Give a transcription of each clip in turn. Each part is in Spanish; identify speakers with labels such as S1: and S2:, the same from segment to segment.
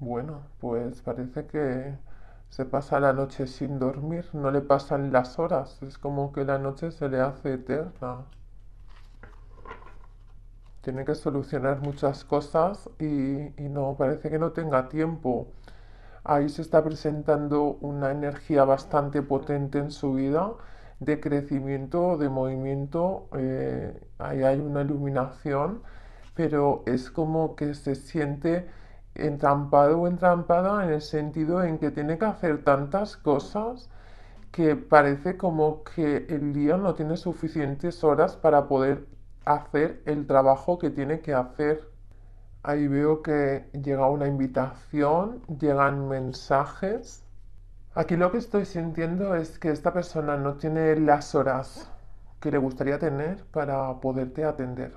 S1: Bueno, pues parece que se pasa la noche sin dormir, no le pasan las horas, es como que la noche se le hace eterna. Tiene que solucionar muchas cosas y, no, parece que no tenga tiempo. Ahí se está presentando una energía bastante potente en su vida de crecimiento, de movimiento, eh, ahí hay una iluminación, pero es como que se siente entrampado o entrampada en el sentido en que tiene que hacer tantas cosas que parece como que el día no tiene suficientes horas para poder hacer el trabajo que tiene que hacer. Ahí veo que llega una invitación, llegan mensajes. Aquí lo que estoy sintiendo es que esta persona no tiene las horas que le gustaría tener para poderte atender.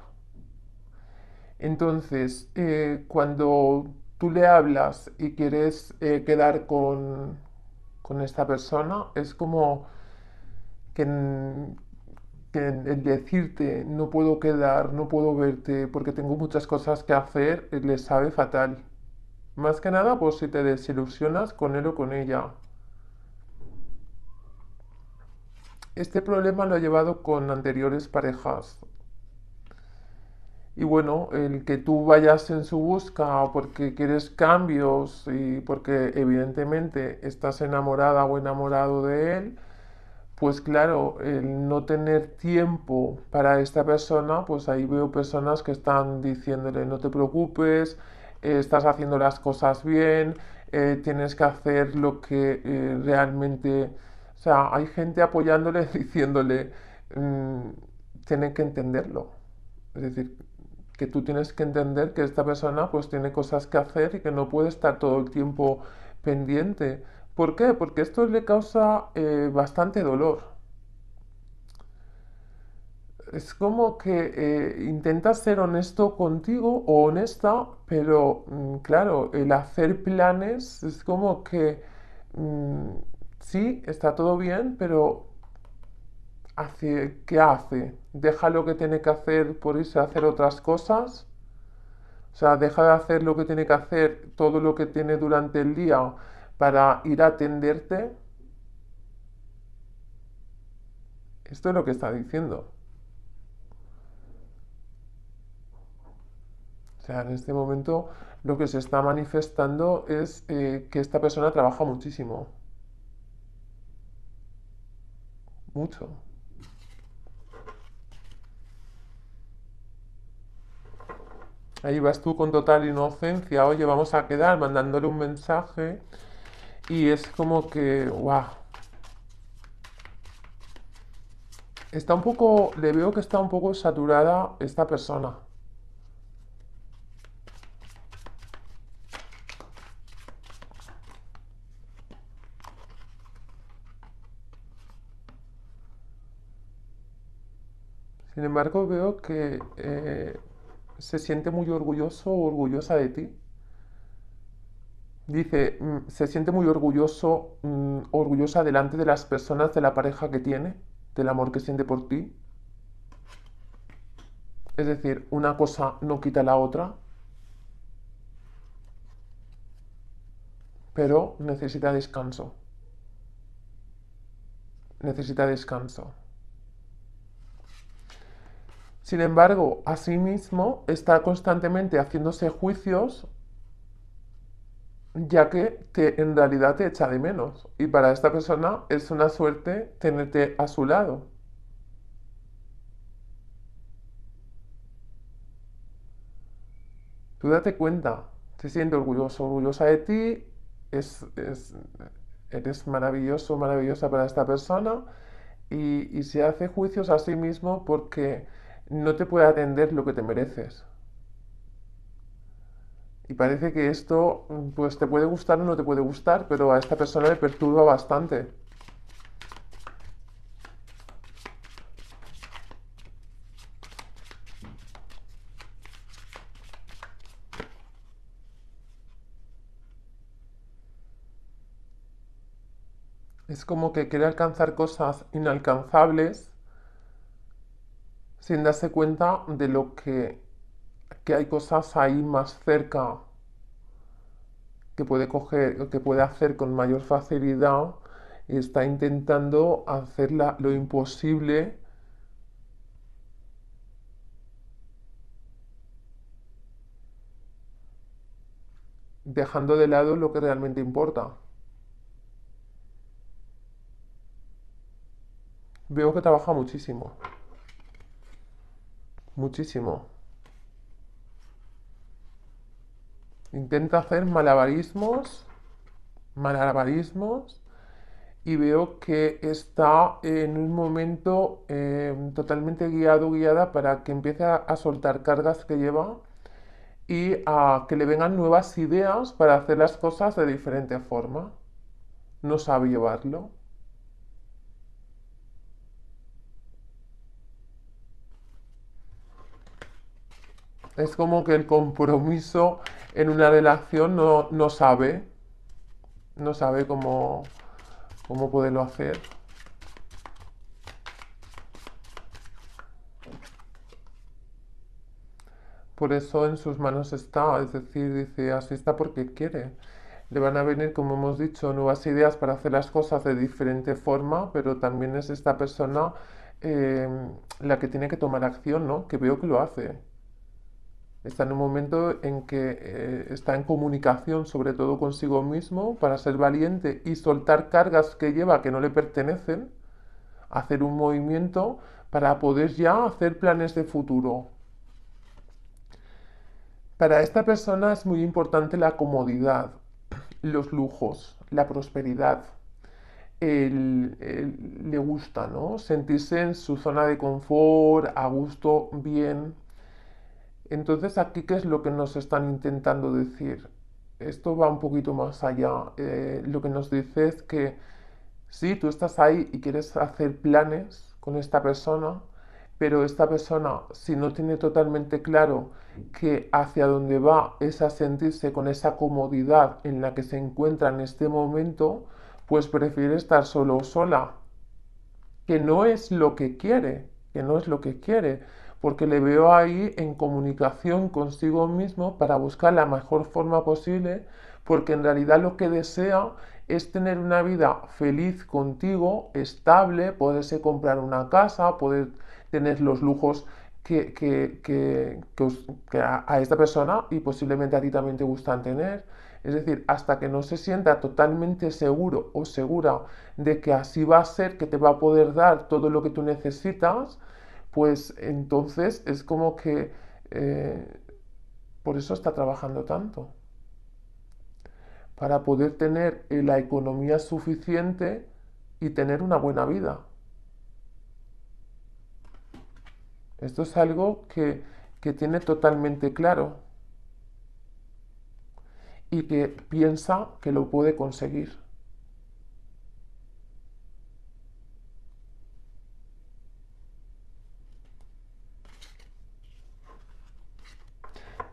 S1: Entonces, eh, cuando tú le hablas y quieres eh, quedar con, esta persona, es como que, el decirte no puedo quedar, no puedo verte porque tengo muchas cosas que hacer, eh, le sabe fatal. Más que nada, pues si te desilusionas con él o con ella. Este problema lo he llevado con anteriores parejas y bueno, el que tú vayas en su busca porque quieres cambios y porque evidentemente estás enamorada o enamorado de él, pues claro, el no tener tiempo para esta persona, pues ahí veo personas que están diciéndole no te preocupes, eh, estás haciendo las cosas bien, eh, tienes que hacer lo que eh, realmente... O sea, hay gente apoyándole, diciéndole, mm, tienen que entenderlo. Es decir, que tú tienes que entender que esta persona pues tiene cosas que hacer y que no puede estar todo el tiempo pendiente. ¿Por qué? Porque esto le causa eh, bastante dolor. Es como que eh, intenta ser honesto contigo o honesta, pero mm, claro, el hacer planes es como que mm, sí, está todo bien, pero hace, ¿qué hace? ¿Deja lo que tiene que hacer por irse a hacer otras cosas? O sea, deja de hacer lo que tiene que hacer, todo lo que tiene durante el día para ir a atenderte. Esto es lo que está diciendo. O sea, en este momento lo que se está manifestando es eh, que esta persona trabaja muchísimo. Mucho. Ahí vas tú con total inocencia, oye, vamos a quedar mandándole un mensaje y es como que, wow. Está un poco, le veo que está un poco saturada esta persona. Sin embargo, veo que eh, se siente muy orgulloso o orgullosa de ti. Dice, mm, se siente muy orgulloso, mm, orgullosa delante de las personas, de la pareja que tiene, del amor que siente por ti. Es decir, una cosa no quita la otra, pero necesita descanso. Necesita descanso. Sin embargo, a sí mismo está constantemente haciéndose juicios ya que te, en realidad te echa de menos y para esta persona es una suerte tenerte a su lado. Tú date cuenta, te siente orgulloso, orgullosa de ti, es, eres maravilloso, maravillosa para esta persona y, y se hace juicios a sí mismo porque no te puede atender lo que te mereces. Y parece que esto, pues te puede gustar o no te puede gustar, pero a esta persona le perturba bastante. Es como que quiere alcanzar cosas inalcanzables sin darse cuenta de lo que, hay cosas ahí más cerca que puede coger, que puede hacer con mayor facilidad está intentando hacer lo imposible dejando de lado lo que realmente importa. Veo que trabaja muchísimo muchísimo. Intenta hacer malabarismos, malabarismos, y veo que está en un momento em, totalmente guiado, guiada para que empiece a soltar cargas que lleva y a que le vengan nuevas ideas para hacer las cosas de diferente forma. No sabe llevarlo. Es como que el compromiso en una relación no, sabe, no sabe cómo, cómo poderlo hacer. Por eso en sus manos está, es decir, dice, así está porque quiere. Le van a venir, como hemos dicho, nuevas ideas para hacer las cosas de diferente forma, pero también es esta persona eh, la que tiene que tomar acción, ¿no? Que veo que lo hace, está en un momento en que eh, está en comunicación sobre todo consigo mismo para ser valiente y soltar cargas que lleva que no le pertenecen, hacer un movimiento para poder ya hacer planes de futuro. Para esta persona es muy importante la comodidad, los lujos, la prosperidad. le gusta sentirse en su zona de confort, a gusto, bien, entonces aquí, ¿qué es lo que nos están intentando decir? Esto va un poquito más allá. Eh, lo que nos dice es que sí, tú estás ahí y quieres hacer planes con esta persona, pero esta persona, si no tiene totalmente claro que hacia dónde va es a sentirse con esa comodidad en la que se encuentra en este momento, pues prefiere estar solo o sola, que no es lo que quiere, que no es lo que quiere porque le veo ahí en comunicación consigo mismo para buscar la mejor forma posible, porque en realidad lo que desea es tener una vida feliz contigo, estable, poderse comprar una casa, poder tener los lujos que, a, a esta persona y posiblemente a ti también te gustan tener. Es decir, hasta que no se sienta totalmente seguro o segura de que así va a ser, que te va a poder dar todo lo que tú necesitas, pues entonces es como que eh, por eso está trabajando tanto. Para poder tener la economía suficiente y tener una buena vida. Esto es algo que tiene totalmente claro y que piensa que lo puede conseguir.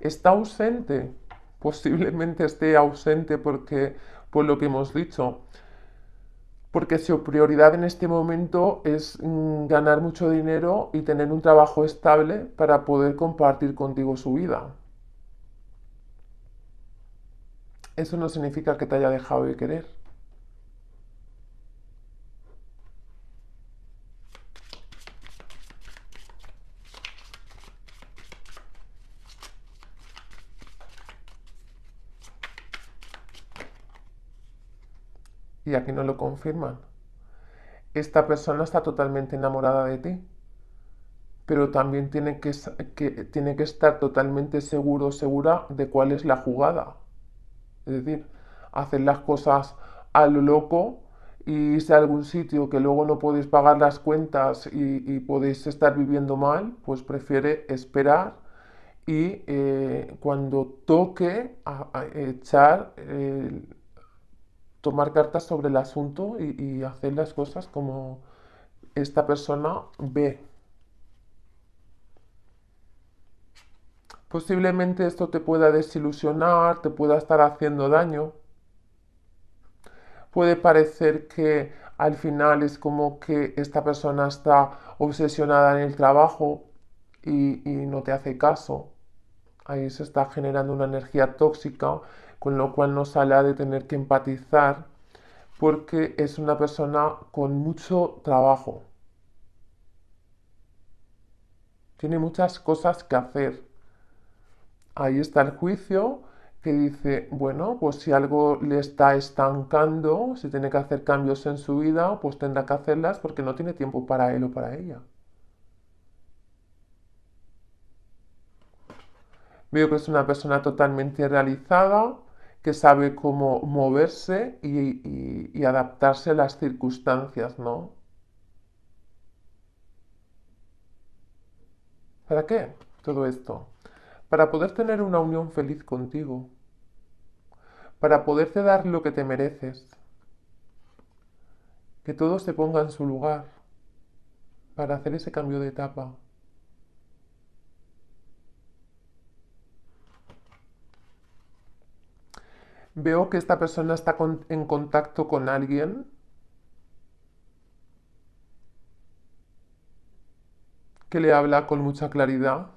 S1: está ausente. Posiblemente esté ausente porque, por lo que hemos dicho, porque su prioridad en este momento es mm, ganar mucho dinero y tener un trabajo estable para poder compartir contigo su vida. Eso no significa que te haya dejado de querer. y aquí no lo confirman. Esta persona está totalmente enamorada de ti, pero también tiene que, tiene que estar totalmente seguro, segura de cuál es la jugada. Es decir, hacer las cosas a lo loco y irse a algún sitio que luego no podéis pagar las cuentas y, podéis estar viviendo mal, pues prefiere esperar y eh, cuando toque echar el tomar cartas sobre el asunto y, hacer las cosas como esta persona ve. Posiblemente esto te pueda desilusionar, te pueda estar haciendo daño. Puede parecer que al final es como que esta persona está obsesionada en el trabajo y no te hace caso ahí se está generando una energía tóxica, con lo cual no habla de tener que empatizar porque es una persona con mucho trabajo. Tiene muchas cosas que hacer. Ahí está el juicio que dice, bueno, pues si algo le está estancando, si tiene que hacer cambios en su vida, pues tendrá que hacerlas porque no tiene tiempo para él o para ella. Veo que es una persona totalmente realizada, que sabe cómo moverse y, adaptarse a las circunstancias, ¿no? ¿Para qué todo esto? Para poder tener una unión feliz contigo, para poderte dar lo que te mereces, que todo se ponga en su lugar, para hacer ese cambio de etapa. veo que esta persona está en contacto con alguien que le habla con mucha claridad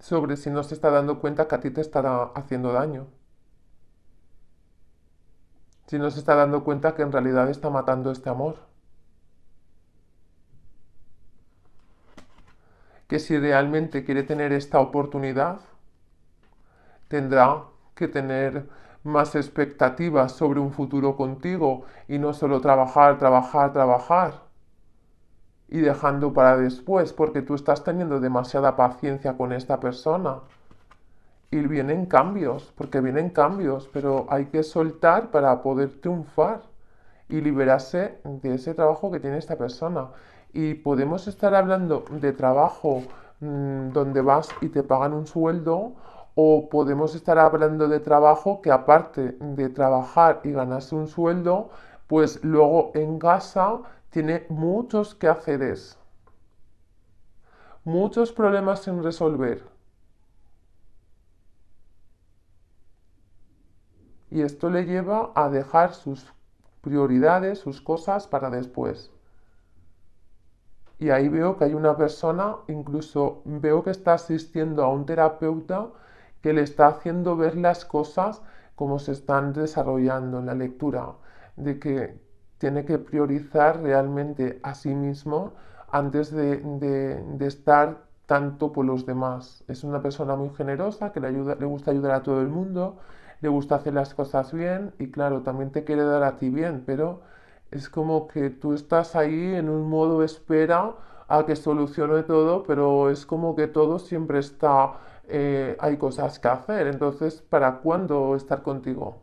S1: sobre si no se está dando cuenta que a ti te está haciendo daño. Si no se está dando cuenta que en realidad está matando este amor. que si realmente quiere tener esta oportunidad, tendrá que tener más expectativas sobre un futuro contigo y no solo trabajar, trabajar, trabajar y dejando para después porque tú estás teniendo demasiada paciencia con esta persona. Y vienen cambios, porque vienen cambios, pero hay que soltar para poder triunfar y liberarse de ese trabajo que tiene esta persona y podemos estar hablando de trabajo mm, donde vas y te pagan un sueldo o podemos estar hablando de trabajo que aparte de trabajar y ganarse un sueldo, pues luego en casa tiene muchos quehaceres, muchos problemas sin resolver. Y esto le lleva a dejar sus prioridades, sus cosas para después. Y ahí veo que hay una persona, incluso veo que está asistiendo a un terapeuta que le está haciendo ver las cosas como se están desarrollando en la lectura, de que tiene que priorizar realmente a sí mismo antes de, de estar tanto por los demás. Es una persona muy generosa, que le, ayuda, le gusta ayudar a todo el mundo, le gusta hacer las cosas bien y claro, también te quiere dar a ti bien, pero es como que tú estás ahí en un modo espera a que solucione todo, pero es como que todo siempre está, eh, hay cosas que hacer. Entonces, ¿para cuándo estar contigo?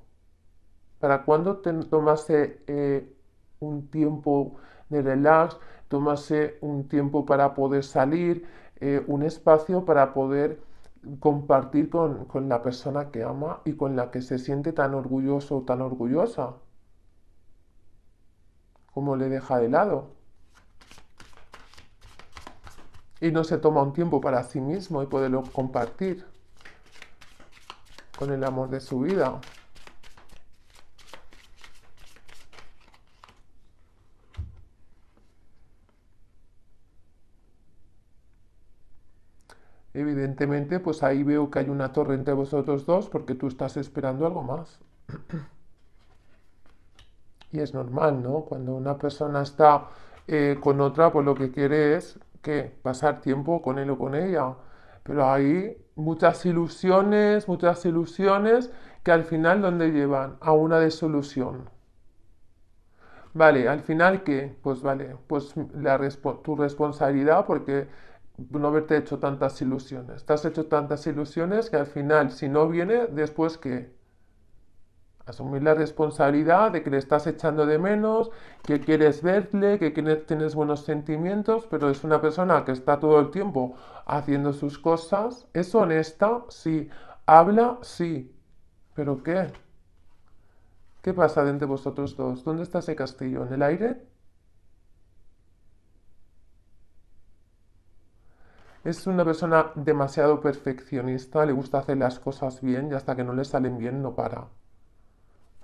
S1: ¿Para cuándo te tomase eh, un tiempo de relax? tomarse un tiempo para poder salir, eh, un espacio para poder compartir con la persona que ama y con la que se siente tan orgulloso o tan orgullosa como le deja de lado. Y no se toma un tiempo para sí mismo y poderlo compartir con el amor de su vida. Evidentemente, pues ahí veo que hay una torre entre vosotros dos porque tú estás esperando algo más. Y es normal, ¿no? Cuando una persona está eh, con otra, pues lo que quiere es que pasar tiempo con él o con ella. Pero hay muchas ilusiones, muchas ilusiones que al final ¿dónde llevan a una desolución. Vale, al final qué? Pues vale, pues la tu responsabilidad porque no haberte hecho tantas ilusiones. Te has hecho tantas ilusiones que al final si no viene, después qué? Asumir la responsabilidad de que le estás echando de menos, que quieres verle, que tienes buenos sentimientos, pero es una persona que está todo el tiempo haciendo sus cosas. ¿Es honesta? Sí. ¿Habla? Sí. ¿Pero qué? ¿Qué pasa de entre vosotros dos? ¿Dónde está ese castillo? ¿En el aire? Es una persona demasiado perfeccionista, le gusta hacer las cosas bien y hasta que no le salen bien no para.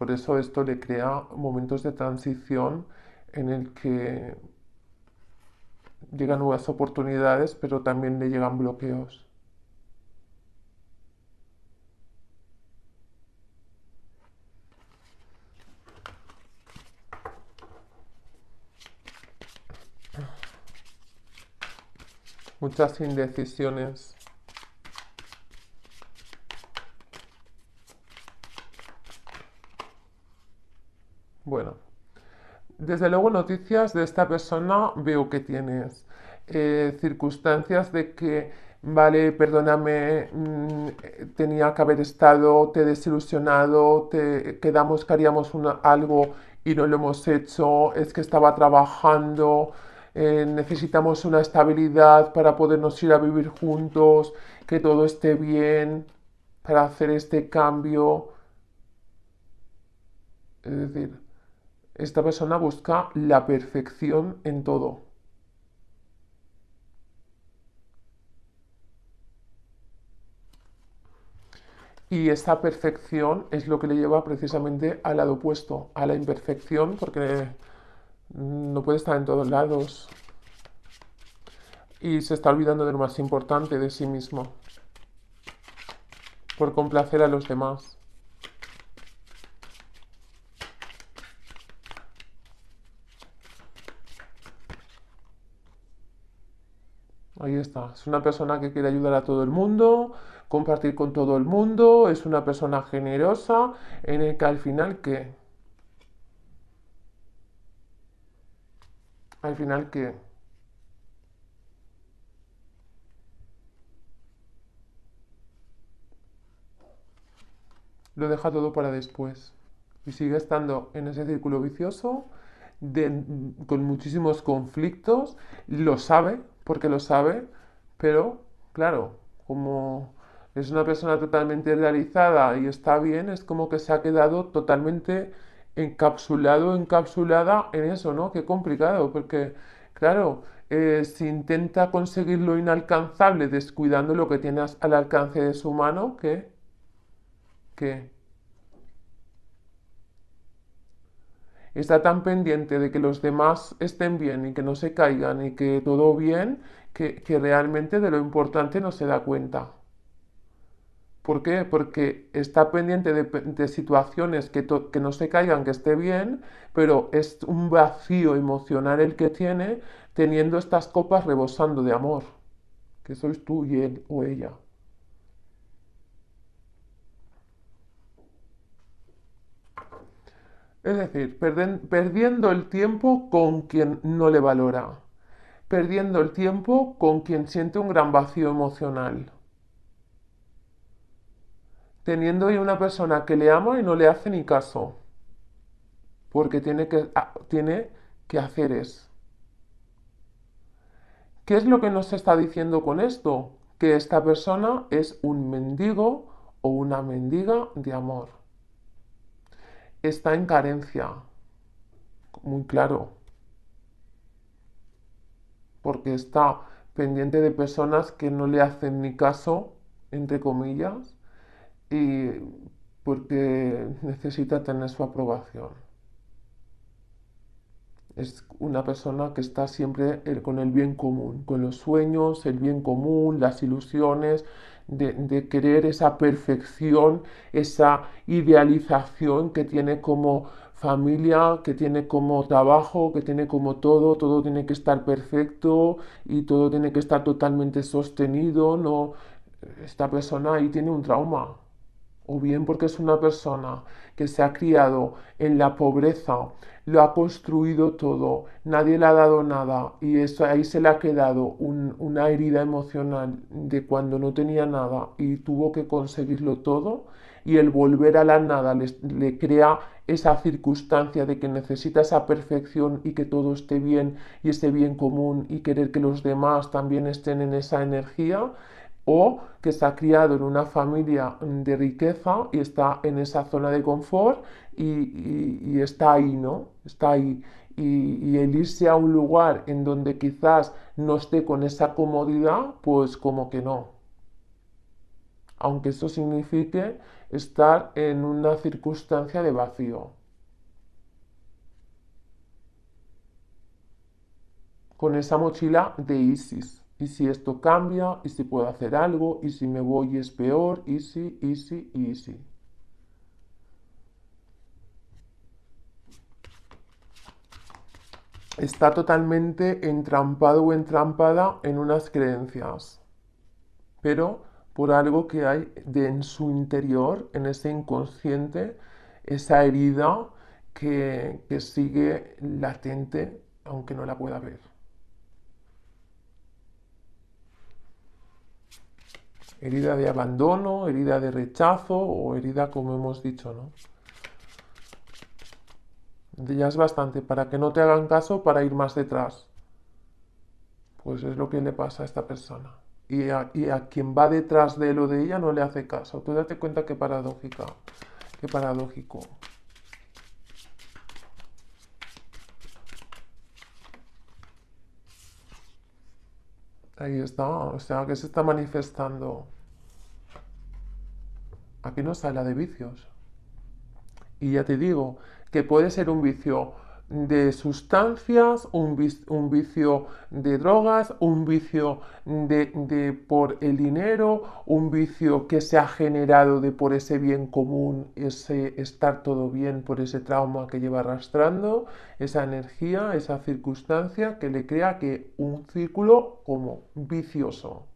S1: Por eso esto le crea momentos de transición en el que llegan nuevas oportunidades, pero también le llegan bloqueos. Muchas indecisiones. desde luego noticias de esta persona veo que tienes. Eh, circunstancias de que, vale, perdóname, mm, tenía que haber estado, te he desilusionado, te quedamos que haríamos algo y no lo hemos hecho, es que estaba trabajando, eh, necesitamos una estabilidad para podernos ir a vivir juntos, que todo esté bien, para hacer este cambio. Es decir, esta persona busca la perfección en todo. Y esta perfección es lo que le lleva precisamente al lado opuesto, a la imperfección, porque no puede estar en todos lados. Y se está olvidando de lo más importante de sí mismo, por complacer a los demás. Ahí está. Es una persona que quiere ayudar a todo el mundo, compartir con todo el mundo, es una persona generosa, en el que al final qué? Al final qué? Lo deja todo para después. Y sigue estando en ese círculo vicioso, con muchísimos conflictos, lo sabe, porque lo sabe, pero claro, como es una persona totalmente realizada y está bien, es como que se ha quedado totalmente encapsulado, encapsulada en eso, ¿no? Qué complicado, porque claro, eh, si intenta conseguir lo inalcanzable descuidando lo que tienes al alcance de su mano, ¿qué? ¿Qué? está tan pendiente de que los demás estén bien y que no se caigan y que todo bien, que, realmente de lo importante no se da cuenta. ¿Por qué? Porque está pendiente de, situaciones que, que, no se caigan, que esté bien, pero es un vacío emocional el que tiene teniendo estas copas rebosando de amor, que sois tú y él o ella. Es decir, perdiendo el tiempo con quien no le valora, perdiendo el tiempo con quien siente un gran vacío emocional, teniendo ahí una persona que le ama y no le hace ni caso, porque tiene que, ah, tiene que hacer es. ¿Qué es lo que nos está diciendo con esto? Que esta persona es un mendigo o una mendiga de amor está en carencia. Muy claro. Porque está pendiente de personas que no le hacen ni caso, entre comillas, y porque necesita tener su aprobación. Es una persona que está siempre eh, con el bien común, con los sueños, el bien común, las ilusiones, de, querer esa perfección, esa idealización que tiene como familia, que tiene como trabajo, que tiene como todo, todo tiene que estar perfecto y todo tiene que estar totalmente sostenido, esta persona ahí tiene un trauma. O bien porque es una persona que se ha criado en la pobreza, lo ha construido todo, nadie le ha dado nada y eso, ahí se le ha quedado una herida emocional de cuando no tenía nada y tuvo que conseguirlo todo y el volver a la nada le, crea esa circunstancia de que necesita esa perfección y que todo esté bien y esté bien común y querer que los demás también estén en esa energía o que se ha criado en una familia de riqueza y está en esa zona de confort y, está ahí, ¿no? Está ahí. Y, y, el irse a un lugar en donde quizás no esté con esa comodidad, pues como que no. Aunque eso signifique estar en una circunstancia de vacío. Con esa mochila de Isis. Y si esto cambia, y si puedo hacer algo, y si me voy es peor, y si, y si, y si. está totalmente entrampado o entrampada en unas creencias, pero por algo que hay de en su interior, en ese inconsciente, esa herida que, que sigue latente aunque no la pueda ver. Herida de abandono, herida de rechazo o herida como hemos dicho, ¿no? Ya es bastante para que no te hagan caso para ir más detrás. Pues es lo que le pasa a esta persona. Y a, quien va detrás de él o de ella no le hace caso. Tú date cuenta que paradójica. Qué paradójico. Ahí está, o sea, que se está manifestando. Aquí no sale la de vicios. Y ya te digo, que puede ser un vicio de sustancias, un, vicio de drogas, un vicio de, por el dinero, un vicio que se ha generado de por ese bien común, ese estar todo bien, por ese trauma que lleva arrastrando, esa energía, esa circunstancia que le crea que un círculo como vicioso.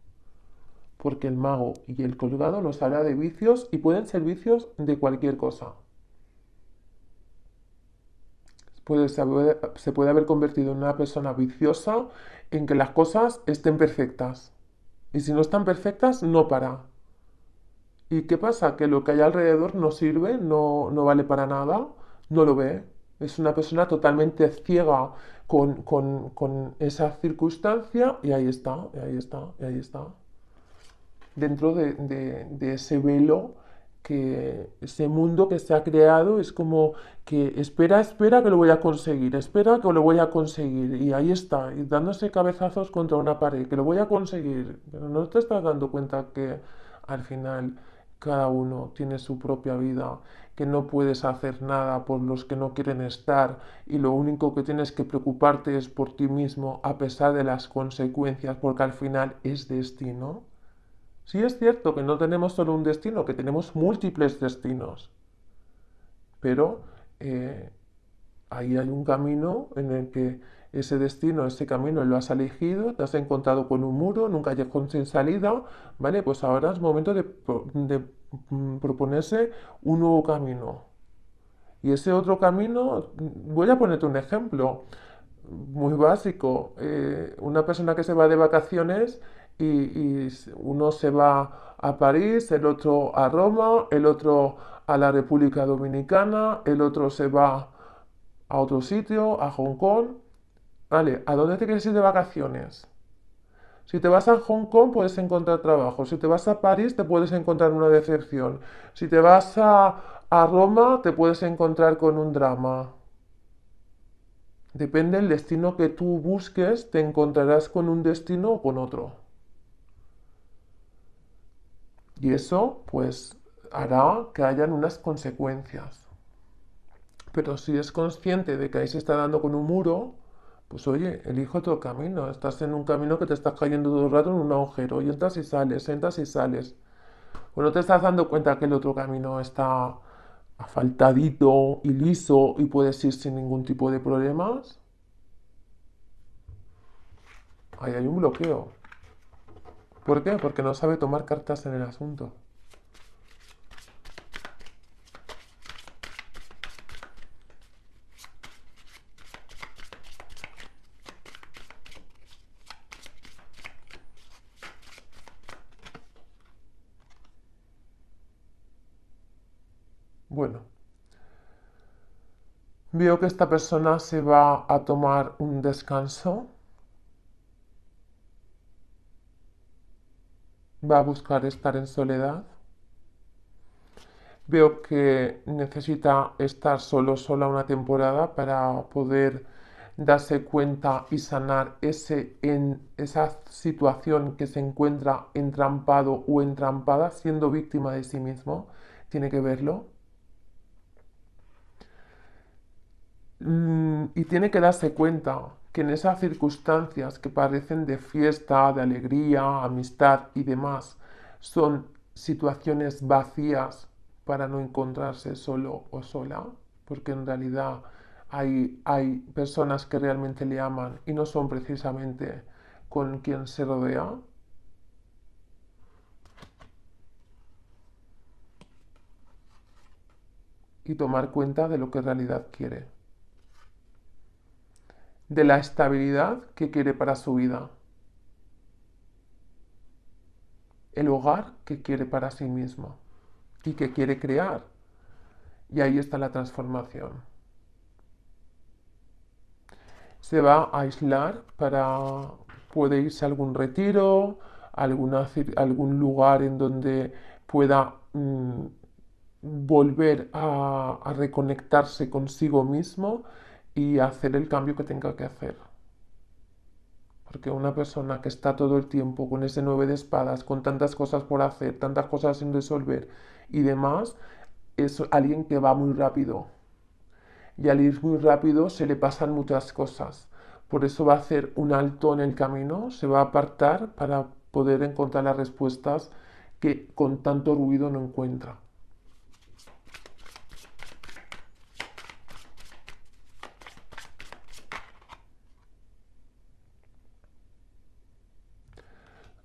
S1: Porque el mago y el colgado los hará de vicios y pueden ser vicios de cualquier cosa puede se puede haber convertido en una persona viciosa en que las cosas estén perfectas. Y si no están perfectas, no para. ¿Y qué pasa? Que lo que hay alrededor no sirve, no, vale para nada, no lo ve. Es una persona totalmente ciega con, esa circunstancia y ahí está, y ahí está, y ahí está. Dentro de, de ese velo que ese mundo que se ha creado es como que espera, espera que lo voy a conseguir, espera que lo voy a conseguir, y ahí está, dándose cabezazos contra una pared, que lo voy a conseguir, pero no te estás dando cuenta que al final cada uno tiene su propia vida, que no puedes hacer nada por los que no quieren estar y lo único que tienes que preocuparte es por ti mismo a pesar de las consecuencias, porque al final es destino. Sí es cierto que no tenemos solo un destino, que tenemos múltiples destinos, pero eh, ahí hay un camino en el que ese destino, ese camino lo has elegido, te has encontrado con un muro, nunca hay sin salida, ¿vale? Pues ahora es momento de, mm, proponerse un nuevo camino. Y ese otro camino, mm, voy a ponerte un ejemplo muy básico. Eh, una persona que se va de vacaciones y, uno se va a París, el otro a Roma, el otro a la República Dominicana, el otro se va a otro sitio, a Hong Kong. Vale, ¿a dónde te quieres ir de vacaciones? Si te vas a Hong Kong puedes encontrar trabajo, si te vas a París te puedes encontrar una decepción, si te vas a, a Roma te puedes encontrar con un drama. Depende del destino que tú busques, te encontrarás con un destino o con otro. Y eso pues hará que hayan unas consecuencias. Pero si es consciente de que ahí se está dando con un muro, pues oye, elijo otro camino. Estás en un camino que te estás cayendo todo el rato en un agujero y entras y sales, entras y sales. O no te estás dando cuenta que el otro camino está asfaltadito y liso y puedes ir sin ningún tipo de problemas. Ahí hay un bloqueo. ¿Por qué? Porque no sabe tomar cartas en el asunto. Bueno, veo que esta persona se va a tomar un descanso va a buscar estar en soledad. Veo que necesita estar solo, sola una temporada para poder darse cuenta y sanar ese, en esa situación que se encuentra entrampado o entrampada, siendo víctima de sí mismo. Tiene que verlo. Mm, y tiene que darse cuenta que en esas circunstancias que parecen de fiesta, de alegría, amistad y demás, son situaciones vacías para no encontrarse solo o sola, porque en realidad hay, personas que realmente le aman y no son precisamente con quien se rodea, y tomar cuenta de lo que en realidad quiere de la estabilidad que quiere para su vida, el hogar que quiere para sí mismo y que quiere crear. Y ahí está la transformación. Se va a aislar para, puede irse a algún retiro, algún lugar en donde pueda mm, volver a reconectarse consigo mismo y hacer el cambio que tenga que hacer. Porque una persona que está todo el tiempo con ese nueve de espadas, con tantas cosas por hacer, tantas cosas sin resolver y demás, es alguien que va muy rápido. Y al ir muy rápido se le pasan muchas cosas. Por eso va a hacer un alto en el camino, se va a apartar para poder encontrar las respuestas que con tanto ruido no encuentra.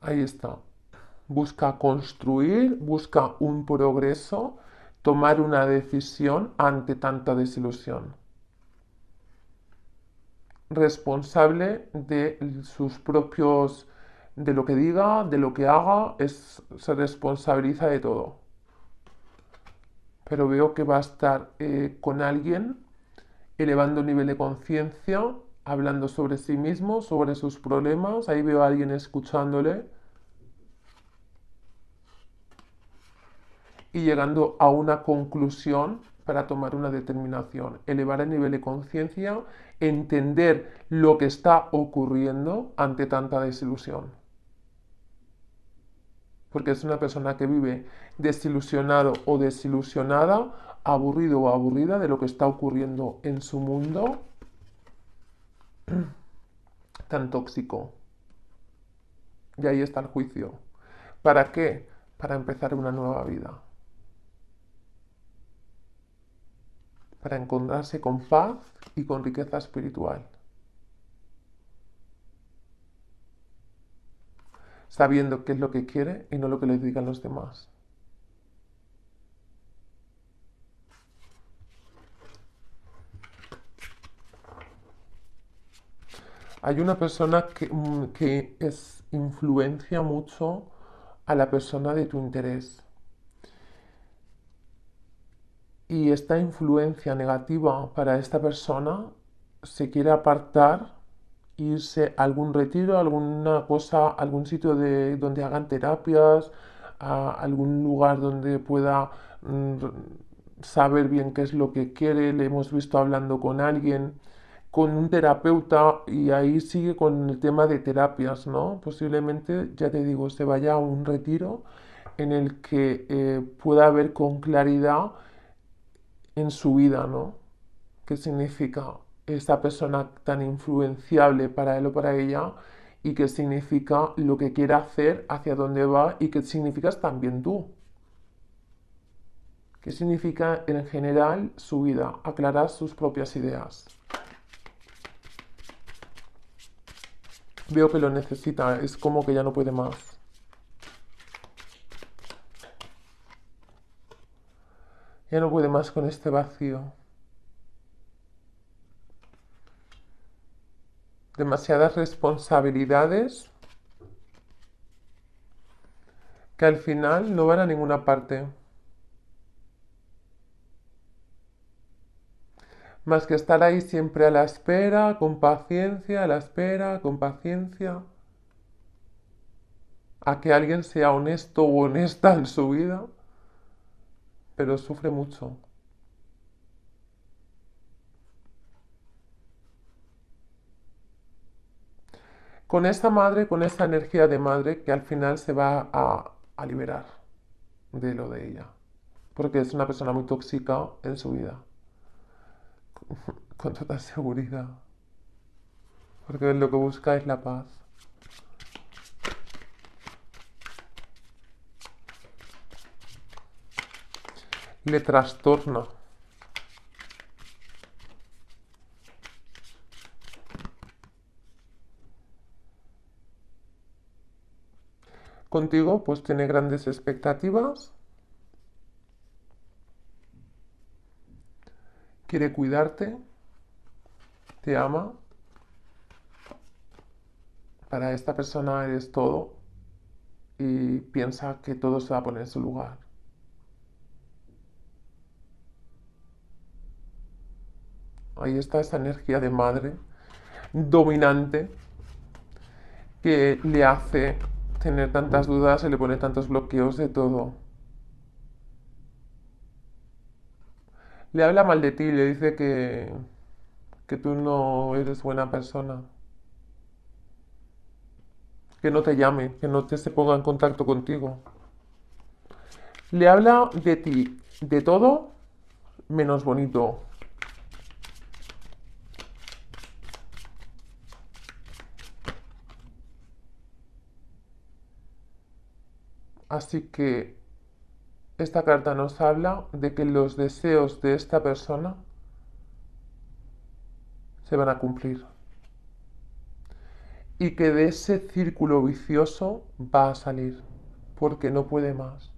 S1: Ahí está. Busca construir, busca un progreso, tomar una decisión ante tanta desilusión. Responsable de sus propios, de lo que diga, de lo que haga, se responsabiliza de todo. Pero veo que va a estar eh, con alguien elevando el nivel de conciencia hablando sobre sí mismo, sobre sus problemas. Ahí veo a alguien escuchándole. Y llegando a una conclusión para tomar una determinación, elevar el nivel de conciencia, entender lo que está ocurriendo ante tanta desilusión. Porque es una persona que vive desilusionado o desilusionada, aburrido o aburrida de lo que está ocurriendo en su mundo tan tóxico. Y ahí está el juicio. ¿Para qué? Para empezar una nueva vida. Para encontrarse con paz y con riqueza espiritual. Sabiendo qué es lo que quiere y no lo que le digan los demás. Hay una persona mm, que, es, influencia mucho a la persona de tu interés. Y esta influencia negativa para esta persona se quiere apartar, irse a algún retiro, alguna cosa, algún sitio de, donde hagan terapias, a algún lugar donde pueda mm, saber bien qué es lo que quiere. Le hemos visto hablando con alguien con un terapeuta y ahí sigue con el tema de terapias, ¿no? Posiblemente, ya te digo, se vaya a un retiro en el que eh, pueda ver con claridad en su vida, ¿no? ¿Qué significa esta persona tan influenciable para él o para ella? Y qué significa lo que quiere hacer, hacia dónde va y qué significas también tú. ¿Qué significa en general su vida? Aclarar sus propias ideas. Veo que lo necesita, es como que ya no puede más. Ya no puede más con este vacío. Demasiadas responsabilidades que al final no van a ninguna parte. más que estar ahí siempre a la espera, con paciencia, a la espera, con paciencia, a que alguien sea honesto o honesta en su vida, pero sufre mucho. Con esa madre, con esa energía de madre que al final se va a, a liberar de lo de ella, porque es una persona muy tóxica en su vida con toda seguridad, porque lo que busca es la paz. Le trastorna. Contigo pues tiene grandes expectativas quiere cuidarte, te ama. Para esta persona eres todo y piensa que todo se va a poner en su lugar. Ahí está esa energía de madre dominante que le hace tener tantas dudas y le pone tantos bloqueos de todo. le habla mal de ti, le dice que, que tú no eres buena persona. Que no te llame, que no te se ponga en contacto contigo. Le habla de ti, de todo menos bonito. Así que esta carta nos habla de que los deseos de esta persona se van a cumplir. Y que de ese círculo vicioso va a salir, porque no puede más.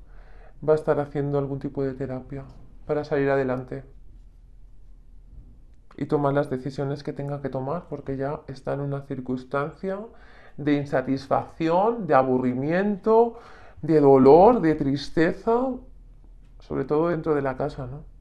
S1: Va a estar haciendo algún tipo de terapia para salir adelante y tomar las decisiones que tenga que tomar, porque ya está en una circunstancia de insatisfacción, de aburrimiento, de dolor, de tristeza, sobre todo dentro de la casa, ¿no?